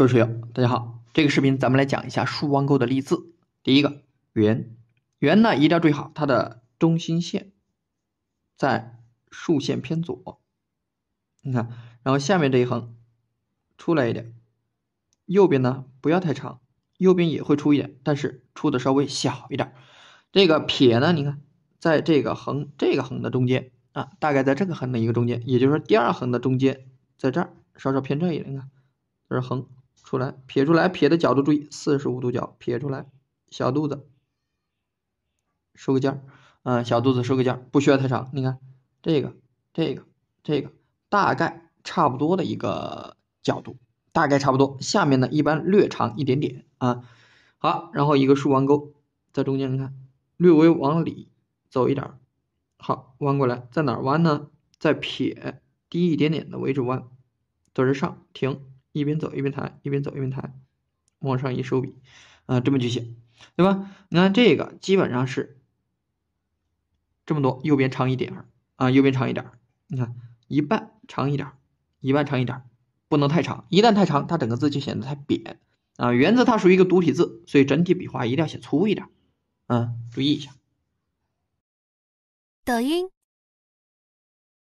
各位水友，大家好！这个视频咱们来讲一下竖弯钩的例字。第一个“圆”，圆呢一定要注意好它的中心线在竖线偏左。你看，然后下面这一横出来一点，右边呢不要太长，右边也会出一点，但是出的稍微小一点。这个撇呢，你看，在这个横这个横的中间啊，大概在这个横的一个中间，也就是说第二横的中间，在这儿稍稍偏这一点，你看，这是横。出来，撇出来，撇的角度注意四十五度角，撇出来，小肚子收个尖儿，嗯，小肚子收个尖儿，不需要太长。你看这个，这个，这个大概差不多的一个角度，大概差不多。下面呢一般略长一点点啊。好，然后一个竖弯钩在中间，你看略微往里走一点，好，弯过来，在哪弯呢？在撇低一点点的位置弯，走着上停。一边走一边弹，一边走一边弹，往上一收笔，啊，这么去写，对吧？你看这个基本上是这么多，右边长一点儿啊，右边长一点儿。你看一半长一点儿，一半长一点儿，不能太长。一旦太长，它整个字就显得太扁啊。圆字它属于一个独体字，所以整体笔画一定要写粗一点。嗯，注意一下。抖音。